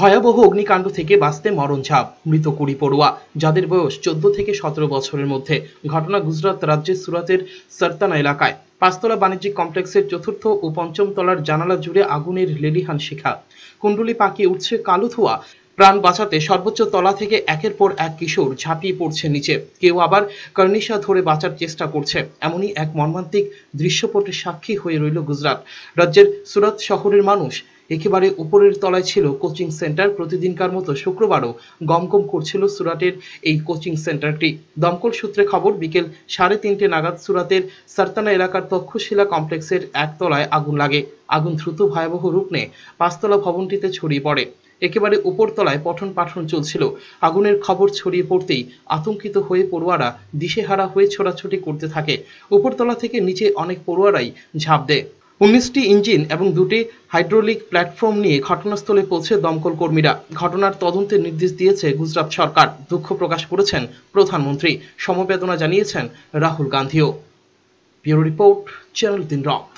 ভয়াবহ অগ্নিকাণ্ড থেকে বাঁচতে মরণ ছাপ মৃত কুড়ি পড়ুয়া যাদের বয়স চোদ্দ থেকে সতেরো বছরের মধ্যে ঘটনা গুজরাত রাজ্যের সুরাতের সরতানা এলাকায় পাঁচতলা বাণিজ্যিক কমপ্লেক্সের চতুর্থ ও পঞ্চম তলার জানালা জুড়ে আগুনের লেলিহান শিখা কুন্ডুলি পাকিয়ে উঠছে কালো ধোয়া প্রাণ বাঁচাতে সর্বোচ্চ তলা থেকে একের পর এক কিশোর ঝাঁপিয়ে পড়ছে নিচে কেউ আবার কর্নিশা ধরে বাঁচার চেষ্টা করছে এমনই এক মর্মান্তিক দৃশ্যপটের সাক্ষী হয়ে রইল গুজরাট রাজ্যের সুরাত শহরের মানুষ একেবারে উপরের তলায় ছিল কোচিং সেন্টার প্রতিদিনকার মতো শুক্রবারও গমগম করছিল সুরাটের এই কোচিং সেন্টারটি দমকল সূত্রে খবর বিকেল সাড়ে তিনটে নাগাদ সুরাতের সারতানা এলাকার তক্ষশিলা কমপ্লেক্সের একতলায় আগুন লাগে আগুন দ্রুত ভয়াবহ রূপ নেয় পাঁচতলা ভবনটিতে ছড়িয়ে পড়ে একেবারে উপরতলায় পঠন পাঠন চলছিল আগুনের খবর ছড়িয়ে পড়তেই আতঙ্কিত হয়ে পড়ুয়ারা দিশেহারা হয়ে ছোটাছুটি করতে থাকে উপরতলা থেকে নিচে অনেক পড়ুয়ারাই ঝাঁপ দেয় উনিশটি ইঞ্জিন এবং দুটি হাইড্রোলিক প্ল্যাটফর্ম নিয়ে ঘটনাস্থলে পৌঁছে দমকল কর্মীরা ঘটনার তদন্তের নির্দেশ দিয়েছে গুজরাট সরকার দুঃখ প্রকাশ করেছেন প্রধানমন্ত্রী সমবেদনা জানিয়েছেন রাহুল গান্ধীও ব্যুরো রিপোর্ট চ্যানেল তিন রক